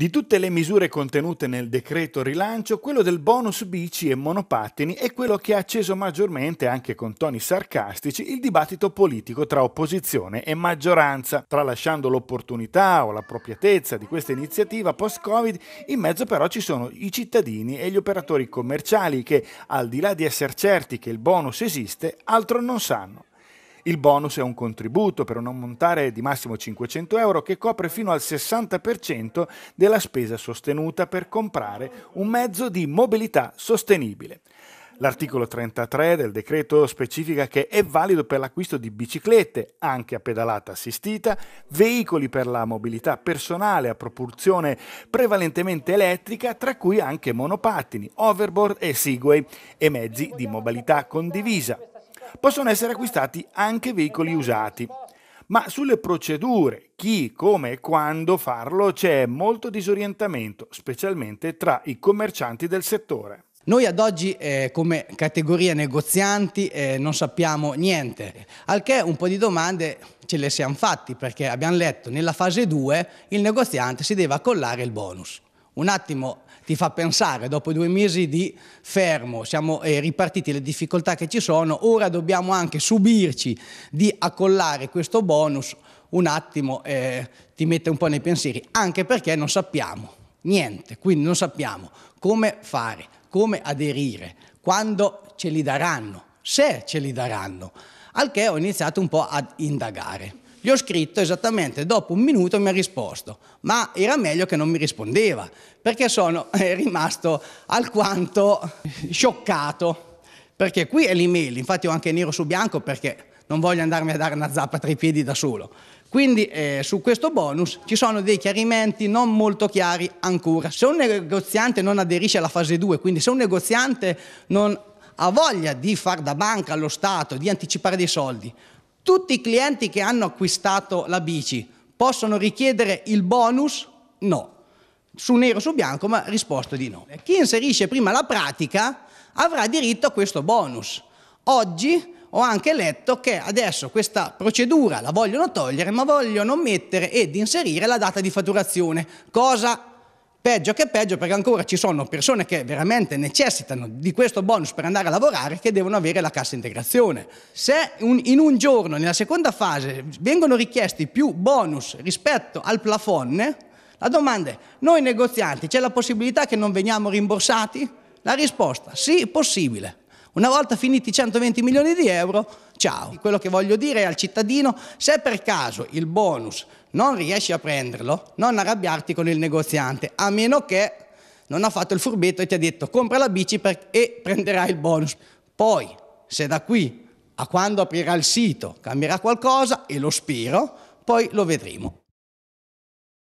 Di tutte le misure contenute nel decreto rilancio, quello del bonus bici e monopattini è quello che ha acceso maggiormente, anche con toni sarcastici, il dibattito politico tra opposizione e maggioranza, tralasciando l'opportunità o l'appropriatezza di questa iniziativa post-Covid, in mezzo però ci sono i cittadini e gli operatori commerciali che, al di là di essere certi che il bonus esiste, altro non sanno. Il bonus è un contributo per un ammontare di massimo 500 euro che copre fino al 60% della spesa sostenuta per comprare un mezzo di mobilità sostenibile. L'articolo 33 del decreto specifica che è valido per l'acquisto di biciclette, anche a pedalata assistita, veicoli per la mobilità personale a propulsione prevalentemente elettrica, tra cui anche monopattini, overboard e Segway, e mezzi di mobilità condivisa, possono essere acquistati anche veicoli usati. Ma sulle procedure, chi, come e quando farlo, c'è molto disorientamento, specialmente tra i commercianti del settore. Noi ad oggi eh, come categoria negozianti eh, non sappiamo niente, al che un po' di domande ce le siamo fatti perché abbiamo letto nella fase 2 il negoziante si deve accollare il bonus un attimo ti fa pensare, dopo due mesi di fermo, siamo eh, ripartiti le difficoltà che ci sono, ora dobbiamo anche subirci di accollare questo bonus, un attimo eh, ti mette un po' nei pensieri, anche perché non sappiamo niente, quindi non sappiamo come fare, come aderire, quando ce li daranno, se ce li daranno, al che ho iniziato un po' ad indagare. Gli ho scritto esattamente dopo un minuto mi ha risposto, ma era meglio che non mi rispondeva, perché sono rimasto alquanto scioccato, perché qui è l'email, infatti ho anche nero su bianco perché non voglio andarmi a dare una zappa tra i piedi da solo. Quindi eh, su questo bonus ci sono dei chiarimenti non molto chiari ancora. Se un negoziante non aderisce alla fase 2, quindi se un negoziante non ha voglia di far da banca allo Stato, di anticipare dei soldi, tutti i clienti che hanno acquistato la bici possono richiedere il bonus? No. Su nero su bianco, ma risposto di no. Chi inserisce prima la pratica avrà diritto a questo bonus. Oggi ho anche letto che adesso questa procedura la vogliono togliere, ma vogliono mettere ed inserire la data di fatturazione, cosa Peggio che peggio perché ancora ci sono persone che veramente necessitano di questo bonus per andare a lavorare che devono avere la cassa integrazione. Se un, in un giorno, nella seconda fase, vengono richiesti più bonus rispetto al plafond, la domanda è, noi negozianti, c'è la possibilità che non veniamo rimborsati? La risposta, sì, possibile. Una volta finiti i 120 milioni di euro, ciao. Quello che voglio dire al cittadino, se per caso il bonus non riesci a prenderlo, non arrabbiarti con il negoziante, a meno che non ha fatto il furbetto e ti ha detto compra la bici e prenderai il bonus. Poi, se da qui a quando aprirà il sito cambierà qualcosa, e lo spero, poi lo vedremo.